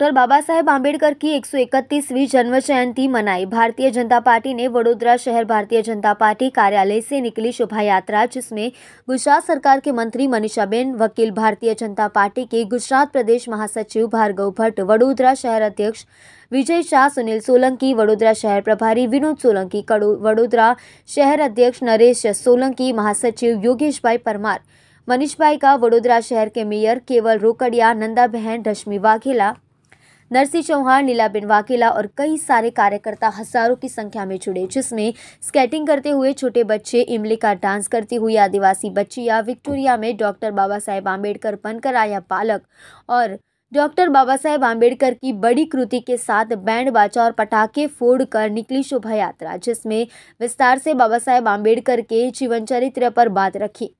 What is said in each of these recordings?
साहेब બાબા की एक सौ इकतीसवीं जन्म जयंती मनाई भारतीय जनता पार्टी ने वडोदरा शहर भारतीय जनता पार्टी कार्यालय से निकली शोभा यात्रा जिसमें गुजरात सरकार के मंत्री मनीषा बेन वकील भारतीय जनता पार्टी के गुजरात प्रदेश महासचिव भार्गव भट्ट वडोदरा शहर अध्यक्ष विजय शाह सुनील सोलंकी वडोदरा शहर प्रभारी विनोद सोलंकी वडोदरा शहर अध्यक्ष नरेश सोलंकी महासचिव योगेश भाई परमार मनीष भाई का वडोदरा शहर के मेयर केवल रोकड़िया नंदा बहन रश्मि वाघेला नरसी चौहान बिन वाकेला और कई सारे कार्यकर्ता हजारों की संख्या में जुड़े जिसमें स्केटिंग करते हुए छोटे बच्चे इमली का डांस करती हुई आदिवासी बच्चिया विक्टोरिया में डॉक्टर बाबा साहेब आम्बेडकर बनकर आया पालक और डॉक्टर बाबा साहेब आम्बेडकर की बड़ी कृति के साथ बैंड बाजा और पटाखे फोड़ कर निकली शोभा यात्रा जिसमें विस्तार से बाबा साहेब आम्बेडकर के जीवन चरित्र पर बात रखी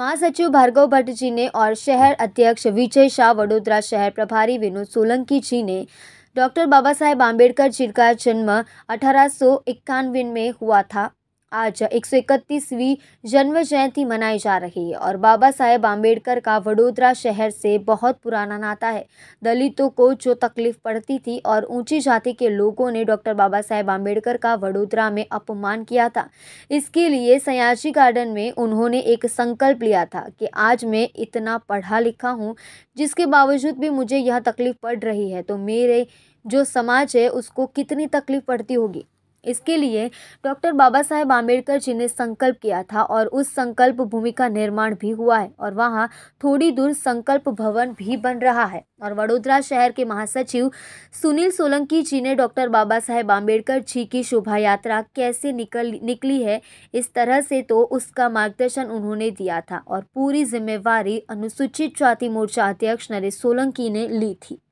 महासचिव भार्गव भट्ट जी ने और शहर अध्यक्ष विजय शाह वडोदरा शहर प्रभारी विनोद सोलंकी जी ने डॉक्टर बाबा साहेब आम्बेडकर जी का जन्म अठारह में हुआ था आज एक सौ इकतीसवीं जन्म जयंती मनाई जा रही है और बाबा साहेब आम्बेडकर का वडोदरा शहर से बहुत पुराना नाता है दलितों को जो तकलीफ पड़ती थी और ऊंची जाति के लोगों ने डॉक्टर बाबा साहेब आम्बेडकर का वडोदरा में अपमान किया था इसके लिए सयाजी गार्डन में उन्होंने एक संकल्प लिया था कि आज मैं इतना पढ़ा लिखा हूँ जिसके बावजूद भी मुझे यह तकलीफ पड़ रही है तो मेरे जो समाज है उसको कितनी तकलीफ पड़ती होगी इसके लिए डॉक्टर बाबा साहेब आम्बेडकर जी ने संकल्प किया था और उस संकल्प भूमि का निर्माण भी हुआ है और वहाँ थोड़ी दूर संकल्प भवन भी बन रहा है और वडोदरा शहर के महासचिव सुनील सोलंकी जी ने डॉक्टर बाबा साहेब आम्बेडकर जी की शोभा यात्रा कैसे निकल निकली है इस तरह से तो उसका मार्गदर्शन उन्होंने दिया था और पूरी जिम्मेवारी अनुसूचित जाति मोर्चा अध्यक्ष नरेश सोलंकी ने ली थी